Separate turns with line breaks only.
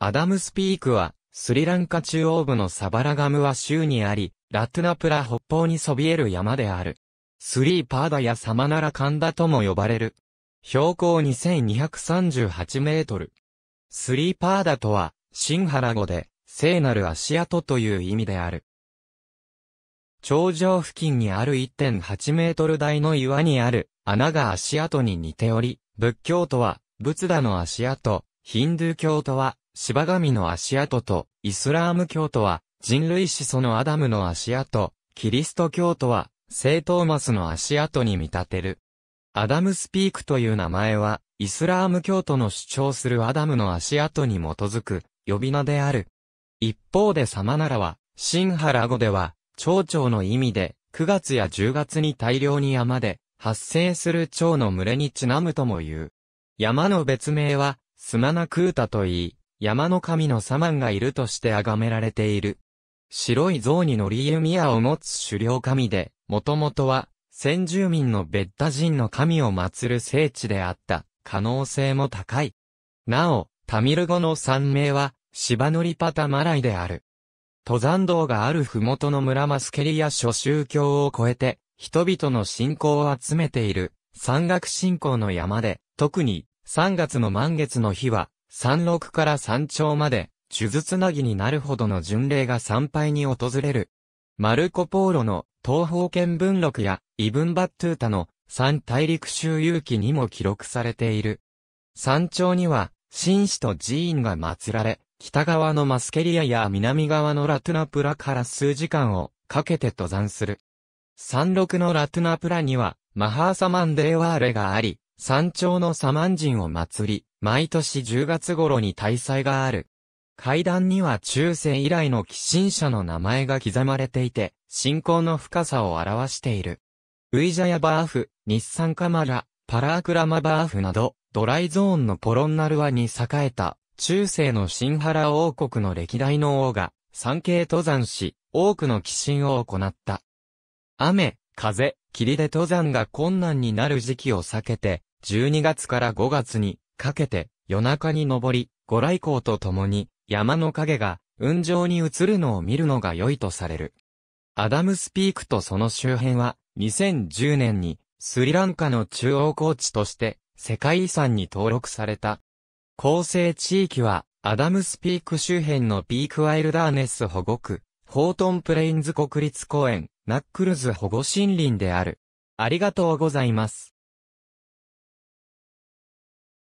アダムスピークは、スリランカ中央部のサバラガムは州にあり、ラトゥナプラ北方にそびえる山である。スリーパーダやサマナラカンダとも呼ばれる。標高2238メートル。スリーパーダとは、シンハラ語で、聖なる足跡という意味である。頂上付近にある1.8メートル台の岩にある穴が足跡に似ており、仏教とは、仏陀の足跡、ヒンドゥー教とは、芝神の足跡と、イスラーム教徒は、人類始祖のアダムの足跡、キリスト教徒は、聖トーマスの足跡に見立てる。アダムスピークという名前は、イスラーム教徒の主張するアダムの足跡に基づく、呼び名である。一方で様ならは、シンハラ語では、蝶々の意味で、9月や10月に大量に山で、発生する蝶の群れにちなむとも言う。山の別名は、スマナクータと言い、山の神のサマンがいるとして崇められている。白い像に乗り弓矢を持つ狩猟神で、もともとは、先住民のベッタ人の神を祀る聖地であった可能性も高い。なお、タミル語の山名は、シバノリパタマライである。登山道がある麓の村マスケリア諸宗教を超えて、人々の信仰を集めている、山岳信仰の山で、特に、3月の満月の日は、山麓から山頂まで、手術なぎになるほどの巡礼が参拝に訪れる。マルコ・ポーロの東方見文録やイブン・バットゥータの三大陸周遊記にも記録されている。山頂には、紳士と寺院が祀られ、北側のマスケリアや南側のラトゥナプラから数時間をかけて登山する。山麓のラトゥナプラには、マハーサマンデーワーレがあり、山頂のサマン人を祭り、毎年10月頃に大祭がある。階段には中世以来の寄進者の名前が刻まれていて、信仰の深さを表している。ウイジャヤバーフ、日産カマラ、パラークラマバーフなど、ドライゾーンのポロンナルワに栄えた、中世の新原王国の歴代の王が、山系登山し、多くの寄進を行った。雨、風、霧で登山が困難になる時期を避けて、12月から5月にかけて夜中に登り、ご来光と共に山の影が雲上に映るのを見るのが良いとされる。アダムスピークとその周辺は2010年にスリランカの中央高地として世界遺産に登録された。構成地域はアダムスピーク周辺のピークワイルダーネス保護区、ホートンプレインズ国立公園、ナックルズ保護森林である。ありがとうございます。